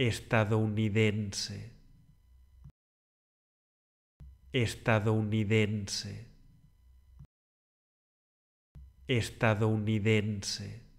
estadounidense estadounidense estadounidense